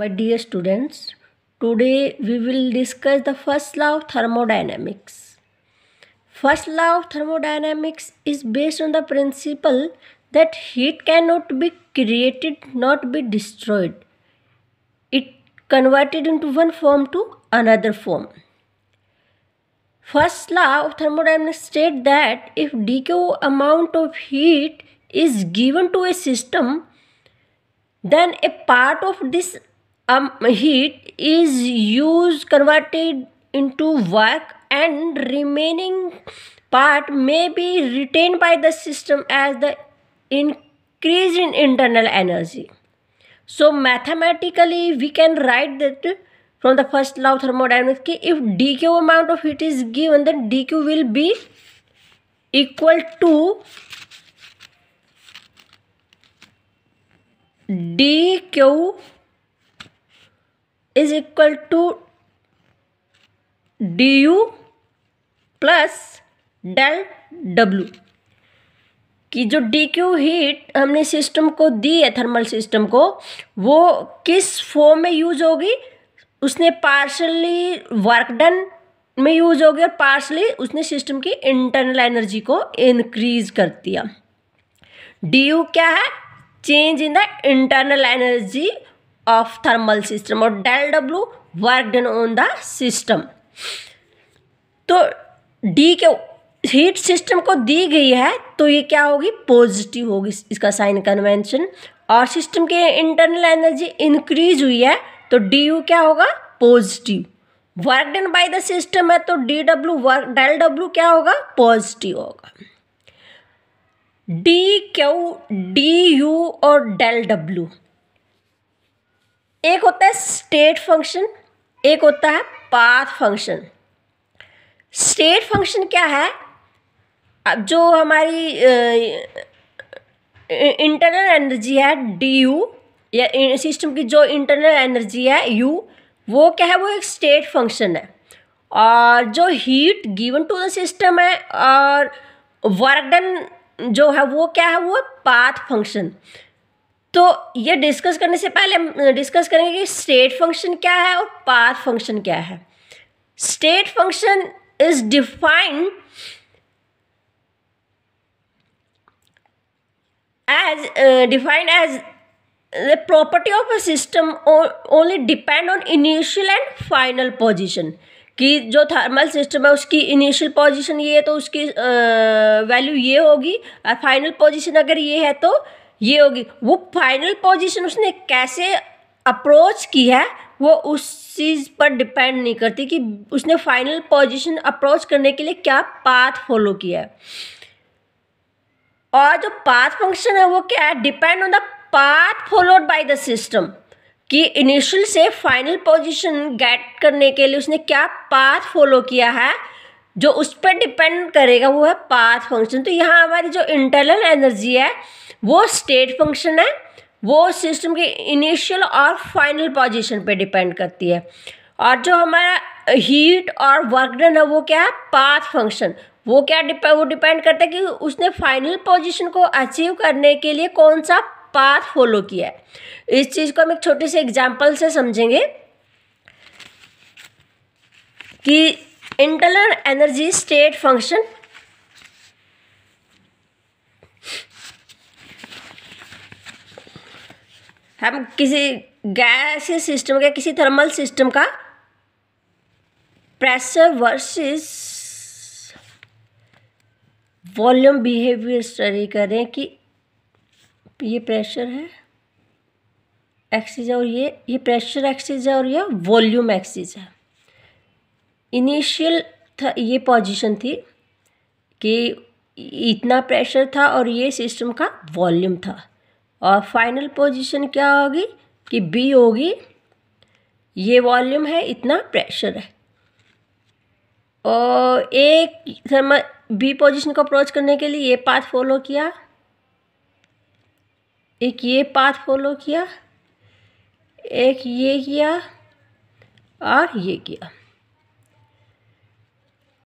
My dear students, today we will discuss the first law of thermodynamics. First law of thermodynamics is based on the principle that heat cannot be created, not be destroyed. It converted into one form to another form. First law of thermodynamics state that if dq amount of heat is given to a system, then a part of this um, heat is used converted into work and remaining part may be retained by the system as the increase in internal energy. So mathematically we can write that from the first law thermodynamics if dq amount of heat is given then dq will be equal to dq is equal to D U plus del W कि जो D Q heat हमने system को दी है thermal system को वो किस form में यूज होगी उसने पार्शली वर्क डन में यूज होगी और पार्शली उसने सिस्टम की इंटरनल एनर्जी को इंक्रीज कर दिया डी यू क्या है change in the internal energy of thermal system और del W work done on the system तो डी के हीट सिस्टम को दी गई है तो ये क्या होगी पॉजिटिव होगी इसका साइन कन्वेंशन और सिस्टम के इंटरनल एनर्जी इंक्रीज हुई है तो डी यू क्या होगा positive work done by the system है तो D W work del W क्या होगा पॉजिटिव होगा डी क्यू डी यू और डेल डब्ल्यू एक होता है स्टेट फंक्शन एक होता है पाथ फंक्शन स्टेट फंक्शन क्या है अब जो हमारी इंटरनल एनर्जी है डी यू या सिस्टम की जो इंटरनल एनर्जी है यू वो क्या है वो एक स्टेट फंक्शन है और जो heat given to the system है और वर्क डन जो है वो क्या है वो पाथ फंक्शन तो ये डिस्कस करने से पहले हम डिस्कस करेंगे कि स्टेट फंक्शन क्या है और पाथ फंक्शन क्या है state function is defined as defined as the property of a system only depend on initial and final position कि जो थर्मल सिस्टम है उसकी इनिशियल पोजिशन ये है तो उसकी वैल्यू ये होगी और फाइनल पोजिशन अगर ये है तो ये होगी वो फाइनल पोजीशन उसने कैसे अप्रोच की है वो उस चीज़ पर डिपेंड नहीं करती कि उसने फाइनल पोजीशन अप्रोच करने के लिए क्या पाथ फॉलो किया है और जो पाथ फंक्शन है वो क्या है depend on the path followed by the system कि इनिशियल से फाइनल पोजीशन गेट करने के लिए उसने क्या पाथ फॉलो किया है जो उस पर डिपेंड करेगा वो है पाथ फंक्शन तो यहाँ हमारी जो इंटरनल एनर्जी है वो स्टेट फंक्शन है वो सिस्टम के इनिशियल और फाइनल पोजीशन पे डिपेंड करती है और जो हमारा हीट और वर्क डन है वो क्या है पाथ फंक्शन वो क्या डिपे वो डिपेंड करता है कि उसने फाइनल पोजीशन को अचीव करने के लिए कौन सा पाथ फॉलो किया है इस चीज़ को हम एक छोटे से एग्जाम्पल से समझेंगे कि इंटरनल एनर्जी स्टेट फंक्शन हम किसी गैस सिस्टम के किसी थर्मल सिस्टम का pressure versus volume behaviour study करें कि ये प्रेशर है एक्सिस और ये ये प्रेशर एक्सिस है और ये वॉल्यूम एक्सिस है इनिशियल था ये पोजीशन थी कि इतना प्रेशर था और ये सिस्टम का वॉल्यूम था और फाइनल पोजीशन क्या होगी कि बी होगी ये वॉल्यूम है इतना प्रेशर है और एक थर्मल बी पोजीशन को अप्रोच करने के लिए ये पाथ फॉलो किया एक ये पाथ फॉलो किया एक ये किया और ये किया